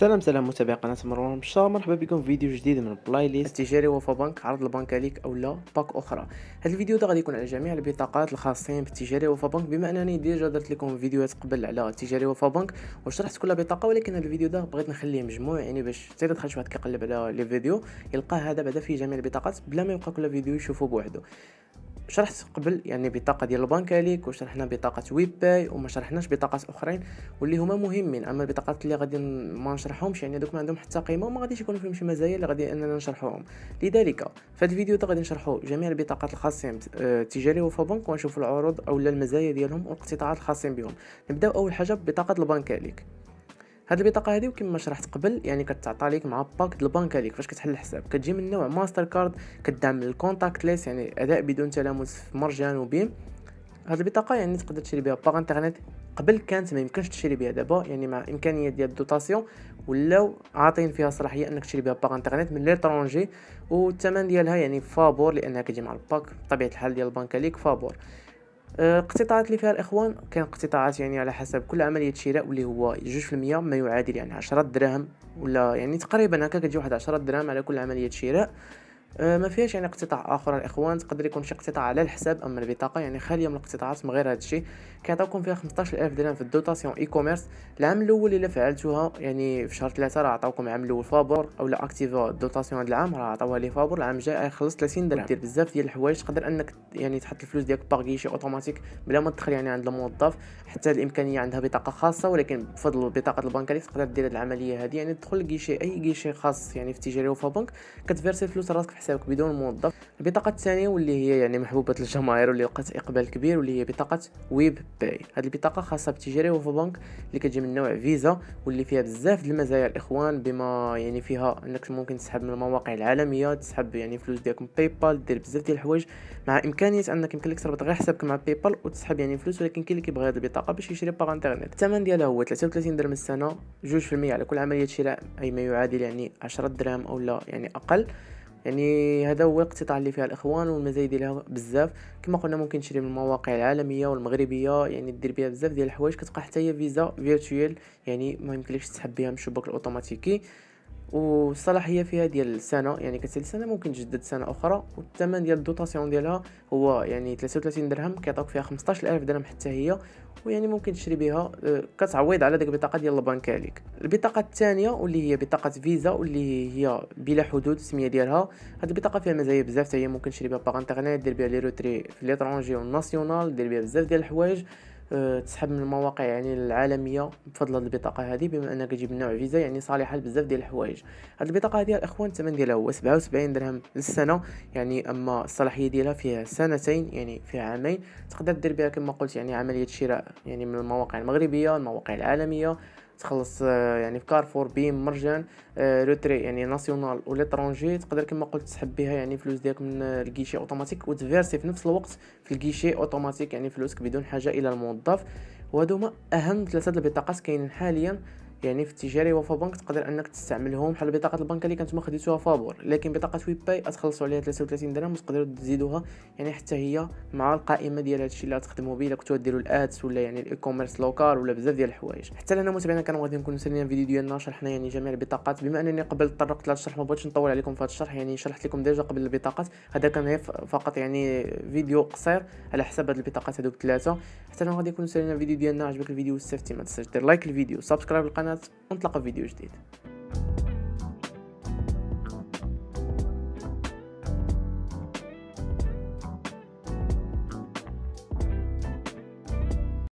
السلام سلام متابعي قناه مروان مشار مرحبا بكم في فيديو جديد من بلاي ليست التجاري وفا بنك عرض البنك عليك او لا باك اخرى هذا الفيديو ده غادي يكون على جميع البطاقات الخاصين بالتجاري وفا بنك بما انني ديجا درت لكم فيديوهات قبل على التجاري وفا بنك وشرحت كل بطاقه ولكن هذا الفيديو ده بغيت نخليه مجموع يعني باش حتى دخل شي واحد كيقلب على لي فيديو يلقى هذا بعدا في جميع البطاقات بلا ما يبقى كل فيديو يشوفه بوحده شرحت قبل يعني بطاقه ديال البنك ليك وشرحنا بطاقه ويب باي وما شرحناش بطاقات اخرين واللي هما مهمين اما البطاقات اللي غادي ما نشرحهمش يعني دوك ما عندهم حتى قيمه وما غاديش يكونوا فيهم شي مزايا اللي غادي اننا نشرحوهم لذلك في هذا الفيديو غادي نشرحوا جميع البطاقات الخاصين آه، التجاري بنك ونشوفوا العروض او المزايا ديالهم والاقتطاعات الخاصين بهم نبداو اول حاجه ببطاقه البنك ليك هاد البطاقه هادي وكما شرحت قبل يعني كتعطى ليك مع باك د البنك ليك فاش كتحل الحساب كتجي من نوع ماستر كارد كدعم الكونتاكت ليس يعني اداء بدون تلامس في مرجان وبيم هاد البطاقه يعني تقدر تشري بها باغ انترنيت قبل كانت ما يمكنش تشري بها دابا يعني مع امكانيه ديال الدوتاسيون ولاو عاطين فيها صلاحيه انك تشري بها باغ انترنيت من ليترونجي والثمن ديالها يعني فابور لانها كتجي مع الباك بطبيعه الحال ديال البنك ليك فابور اقتطاعات اللي فيها الاخوان كان اقتطاعات يعني على حسب كل عمليه شراء واللي هو 2% ما يعادل يعني 10 دراهم ولا يعني تقريبا هكا كتجي واحد 10 دراهم على كل عمليه شراء آه، ما فيهاش يعني اقتطاع اخر الاخوان تقدر يكون شي اقتطاع على الحساب اما البطاقه يعني خاليه من الاقتطاعات من غير هذا الشيء كيعطيوكم فيها 15000 درهم في الدوتاسيون اي كوميرس العام الاول الا فعلتوها يعني في شهر ثلاثة راه عطاوكم العام الاول فابور او لا اكتيفا الدوتاسيون هذا العام راه عطاوها لي فابور العام الجاي يخلص 30 درهم نعم. دير بزاف ديال الحوايج تقدر انك يعني تحط الفلوس ديالك باغ كيشي اوتوماتيك بلا ما تدخل يعني عند الموظف حتى الامكانيه عندها بطاقه خاصه ولكن بفضل بطاقه البنك اللي تقدر دير العمليه هذه يعني تدخل لكيشي اي كيشي خاص يعني في تجاري وفابنك كتفيرسي الفلوس راسك حسابك بدون موظف البطاقه الثانيه واللي هي يعني محبوبه الجماهير واللي لقات اقبال كبير واللي هي بطاقه ويب باي هذه البطاقه خاصه بالتجاري بنك اللي كتجي من نوع فيزا واللي فيها بزاف المزايا الاخوان بما يعني فيها انك ممكن تسحب من المواقع العالميه تسحب يعني فلوس ديالك من باي بال دير بزاف ديال الحوايج مع امكانيه انك يمكن لك تربط غير حسابك مع باي بال وتسحب يعني فلوس ولكن كاين اللي كيبغي هذه البطاقه باش يشري باغ انترنيت الثمن ديالها هو 33 درهم السنه 2% على كل عمليه شراء اي ما يعادل يعني 10 درهم او لا يعني اقل يعني هذا هو الاقتطاع اللي فيها الاخوان والمزايد ديالها بزاف كما قلنا ممكن تشري من المواقع العالميه والمغربيه يعني دير بها بزاف ديال الحوايج كتبقى حتى هي فيزا فيرتويال يعني ما يمكنلكش تسحب بها من الشباك الاوتوماتيكي والصلاحيه فيها ديال سنه يعني كتسال سنه ممكن تجدد سنه اخرى والثمن ديال الدوطاسيون ديالها هو يعني 33 درهم كيعطيوك فيها 15000 درهم حتى هي ويعني ممكن تشري بها آه، كتعويض على ديك البطاقه ديال البنك عليك البطاقه الثانيه واللي هي بطاقه فيزا واللي هي بلا حدود السميه ديالها هاد البطاقه فيها مزايا بزاف حتى هي ممكن تشري بها باغ انترنيت دير بها لي روتري في ليترونجي والناسيونال دير بها بزاف ديال الحوايج آه، تسحب من المواقع يعني العالميه بفضل هذه البطاقه هذه بما انها كتجيب نوع فيزا يعني صالحه لبزاف ديال الحوايج هذه البطاقه هذه الاخوان الثمن ديالها هو 77 درهم للسنه يعني اما الصلاحيه ديالها فيها سنتين يعني فيها عامين تقدر دير بها كما قلت يعني عمليه شراء يعني من المواقع المغربيه المواقع العالميه تخلص آه، يعني في كارفور بيم مرجان روتري آه، يعني ناسيونال ولا ترونجي تقدر كما قلت تسحب بها يعني فلوس ديالك من آه، الكيشي اوتوماتيك وتفيرسي في نفس الوقت في الكيشي اوتوماتيك يعني فلوسك بدون حاجه الى الموظف وهذوما اهم ثلاثه البطاقات كاينين حاليا يعني في التجاري وفا بنك تقدر انك تستعملهم بحال بطاقه البنك اللي ما خديتوها فابور لكن بطاقه باي تخلصوا عليها 33 درهم وتقدروا تزيدوها يعني حتى هي مع القائمه ديال هادشي اللي غتخدموا به الا كنتو ديروا الادس ولا يعني الاي كوميرس لوكال ولا بزاف ديال الحوايج حتى لنا متابعينا كانوا غادي نكونوا سالينا الفيديو ديالنا شرحنا يعني جميع البطاقات بما انني قبل تطرقت الشرح ما بغيتش نطول عليكم في هذا الشرح يعني شرحت لكم ديجا قبل البطاقات هذا كان فقط يعني فيديو قصير على حساب هاد البطاقات هذوك الثلاثه حتى انا غادي نكونوا سالينا الفيديو ديالنا عجبك الفيديو واستفدتي ما تنساش دير لايك الفيديو سبسكرايب القناه القناة ونتلقى فيديو جديد